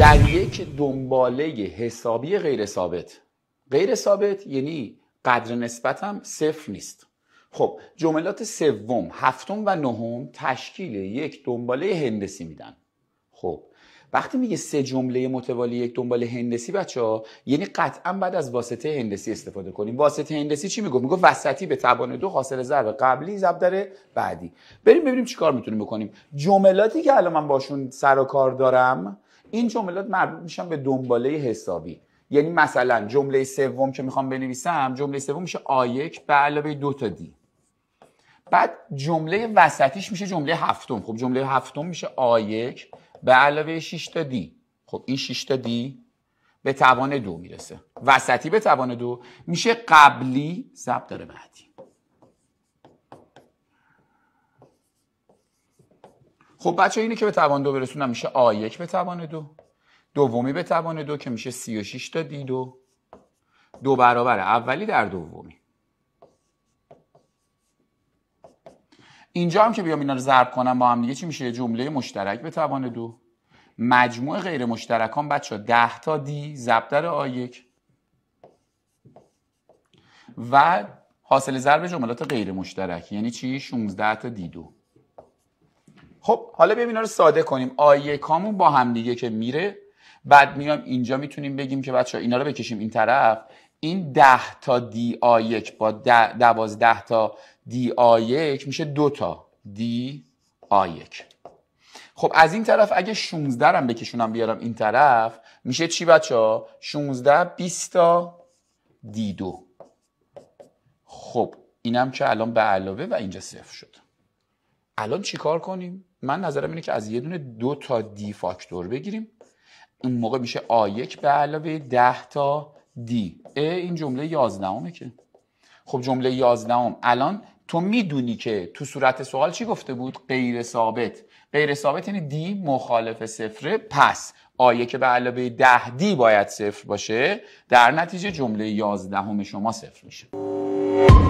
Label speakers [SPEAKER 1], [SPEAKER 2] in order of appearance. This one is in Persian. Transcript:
[SPEAKER 1] در یک دنباله حسابی غیر ثابت غیر ثابت یعنی قدر نسبتم صفر نیست خب جملات سوم، هفتم و نهم تشکیل یک دنباله هندسی میدن خب وقتی میگه سه جمله متوالی یک دنبال هندسی بچه ها یعنی قطعا بعد از واسطه هندسی استفاده کنیم واسطه هندسی چی میگه میگه وسطی به توان دو حاصل ضرب قبلی ضرب در بعدی بریم ببینیم چیکار میتونیم بکنیم جملاتی که الان من باشون سر و کار دارم این جملات مربوط میشن به دنباله حسابی یعنی مثلا جمله سوم که میخوام بنویسم جمله سوم میشه آیک به علاوه دو تا دی بعد جمله وسطیش میشه جمله هفتم خب جمله هفتم میشه آیک به علاوه 6 تا دی خب این 6 تا دی به توان دو میرسه وسطی به توان دو میشه قبلی ضرب داره بعدی خب بچه اینه که به توان دو برسونم میشه آ یک به توان دو دومی به توان دو که میشه 36 تا دی دو دو برابر اولی در دومی اینجا هم که بیام اینا رو ضرب کنم با هم دیگه چی میشه جمله مشترک به توان دو مجموع غیر مشترکان بچه ها 10 تا دی ضرب در آ و حاصل ضرب جملات غیر مشترک یعنی چی 16 تا دی دو خب حالا بیام اینا رو ساده کنیم آ کامون با هم دیگه که میره بعد میام اینجا میتونیم بگیم که بچه ها اینا رو بکشیم این طرف این ده تا دی آ با دوازده تا دی 1 میشه دو تا دی آ 1 خب از این طرف اگه 16 هم بکشونم بیارم این طرف میشه چی بچه ها 16 20 تا دی دو خب اینم که الان به علاوه و اینجا صفر شد الان چیکار کنیم من نظرم اینه که از یه دونه دو تا دی فاکتور بگیریم اون موقع میشه آ یک به علاوه ده تا دی ای این جمله یازدهمه که خب جمله 11 هم. الان تو میدونی که تو صورت سوال چی گفته بود غیر ثابت غیر ثابت یعنی دی مخالف صفره پس آیه که به علاوه ده دی باید صفر باشه در نتیجه جمله یازدهم شما صفر میشه